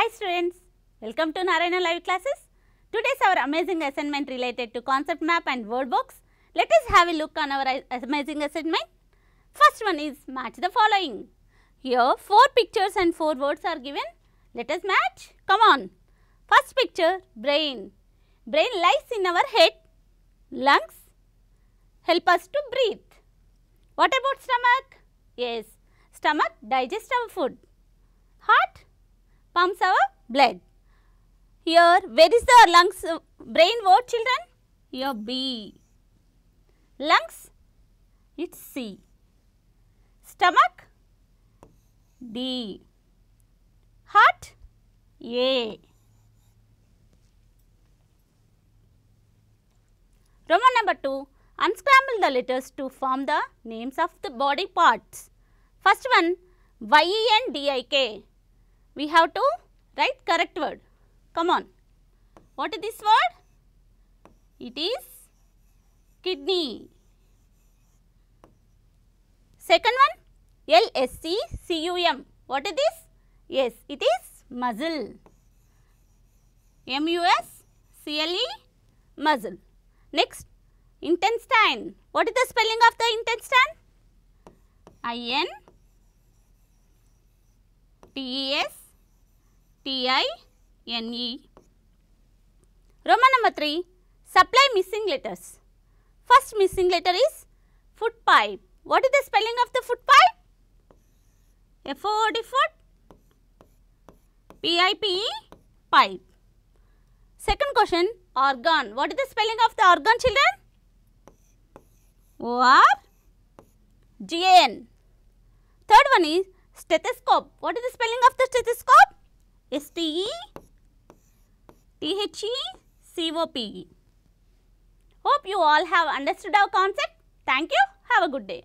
Hi students, welcome to Narayana Live Classes. Today's our amazing assignment related to concept map and word box. Let us have a look on our amazing assignment. First one is match the following. Here four pictures and four words are given. Let us match. Come on. First picture brain. Brain lies in our head. Lungs help us to breathe. What about stomach? Yes, stomach digests our food. Heart pumps our blood. Here, where is the lungs, uh, brain what children? Your B. Lungs, it's C. Stomach, D. Heart, A. Roman number 2, unscramble the letters to form the names of the body parts. First one, Y-E-N-D-I-K we have to write correct word. Come on. What is this word? It is kidney. Second one, L-S-C-C-U-M. What is this? Yes, it is muscle. M-U-S-C-L-E, muscle. Next, intestine. What is the spelling of the intestine? I-N-T-E-S T-I-N-E. Roman number 3. Supply missing letters. First missing letter is foot pipe. What is the spelling of the foot pipe? F-O-O-D foot. P-I-P-E pipe. Second question organ. What is the spelling of the organ children? O-R-G-A-N. Third one is stethoscope. What is the spelling of the stethoscope? S-T-E-T-H-E-C-O-P-E. Hope you all have understood our concept. Thank you. Have a good day.